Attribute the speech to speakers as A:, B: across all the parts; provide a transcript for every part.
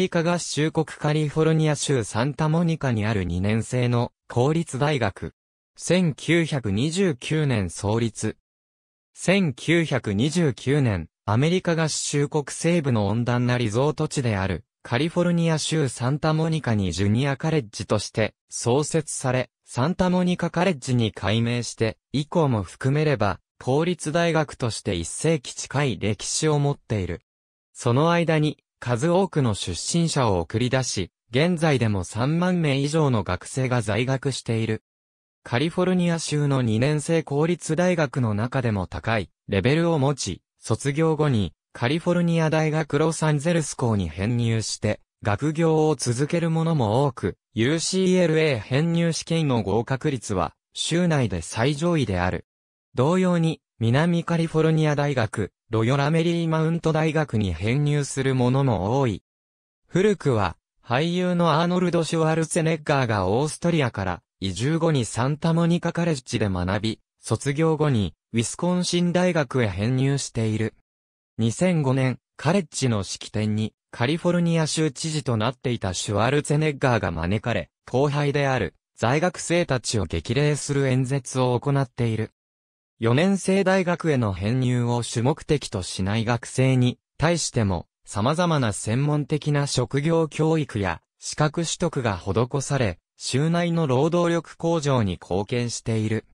A: リカ合衆国カリフォルニア州サンタモニカにある2年生の公立大学。1929年創立。1929年、アメリカ合衆国西部の温暖なリゾート地であるカリフォルニア州サンタモニカにジュニアカレッジとして創設され、サンタモニカカレッジに改名して、以降も含めれば、公立大学として一世紀近い歴史を持っている。その間に、数多くの出身者を送り出し、現在でも3万名以上の学生が在学している。カリフォルニア州の2年生公立大学の中でも高いレベルを持ち、卒業後にカリフォルニア大学ロサンゼルス校に編入して、学業を続ける者も多く、UCLA 編入試験の合格率は、州内で最上位である。同様に、南カリフォルニア大学、ロヨラメリーマウント大学に編入するものも多い。古くは、俳優のアーノルド・シュワルツェネッガーがオーストリアから移住後にサンタモニカカレッジで学び、卒業後にウィスコンシン大学へ編入している。2005年、カレッジの式典にカリフォルニア州知事となっていたシュワルツェネッガーが招かれ、後輩である在学生たちを激励する演説を行っている。4年生大学への編入を主目的としない学生に対しても様々な専門的な職業教育や資格取得が施され、州内の労働力向上に貢献している。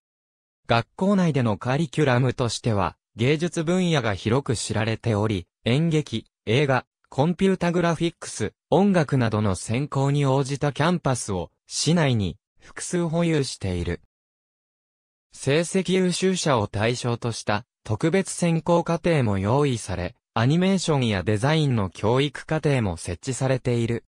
A: 学校内でのカリキュラムとしては、芸術分野が広く知られており、演劇、映画、コンピュータグラフィックス、音楽などの専攻に応じたキャンパスを市内に複数保有している。成績優秀者を対象とした特別選考課程も用意され、アニメーションやデザインの教育課程も設置されている。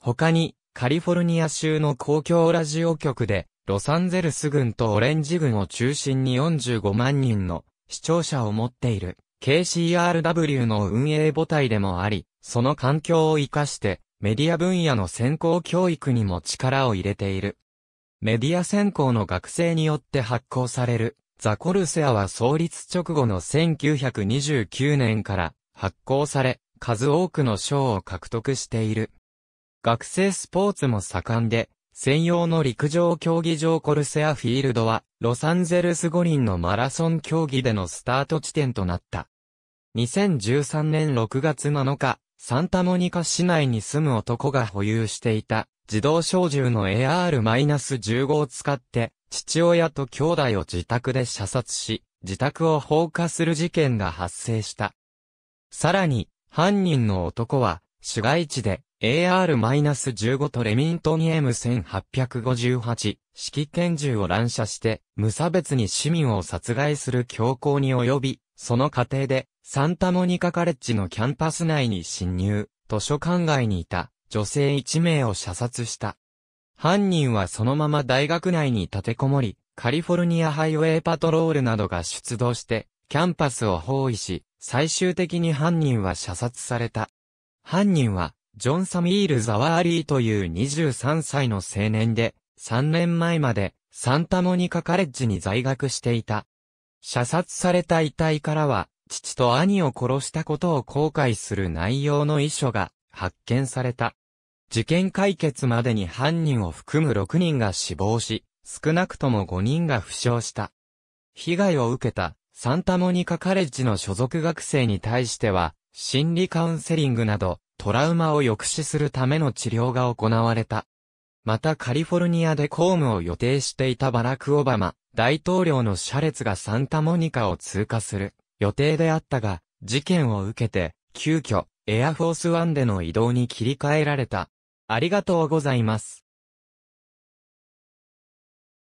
A: 他に、カリフォルニア州の公共ラジオ局で、ロサンゼルス軍とオレンジ軍を中心に45万人の視聴者を持っている KCRW の運営母体でもあり、その環境を活かしてメディア分野の先行教育にも力を入れている。メディア専攻の学生によって発行される、ザコルセアは創立直後の1929年から発行され、数多くの賞を獲得している。学生スポーツも盛んで、専用の陸上競技場コルセアフィールドは、ロサンゼルス五輪のマラソン競技でのスタート地点となった。2013年6月7日、サンタモニカ市内に住む男が保有していた自動小銃の AR-15 を使って、父親と兄弟を自宅で射殺し、自宅を放火する事件が発生した。さらに、犯人の男は、市街地で AR-15 とレミントン M1858 揮拳銃を乱射して、無差別に市民を殺害する強行に及び、その過程で、サンタモニカカレッジのキャンパス内に侵入、図書館外にいた女性1名を射殺した。犯人はそのまま大学内に立てこもり、カリフォルニアハイウェイパトロールなどが出動して、キャンパスを包囲し、最終的に犯人は射殺された。犯人は、ジョン・サミール・ザワーリーという23歳の青年で、3年前まで、サンタモニカカレッジに在学していた。射殺された遺体からは、父と兄を殺したことを後悔する内容の遺書が発見された。事件解決までに犯人を含む6人が死亡し、少なくとも5人が負傷した。被害を受けたサンタモニカカレッジの所属学生に対しては、心理カウンセリングなど、トラウマを抑止するための治療が行われた。またカリフォルニアで公務を予定していたバラク・オバマ、大統領の車列がサンタモニカを通過する予定であったが、事件を受けて、急遽、エアフォースワンでの移動に切り替えられた。ありがとうございます。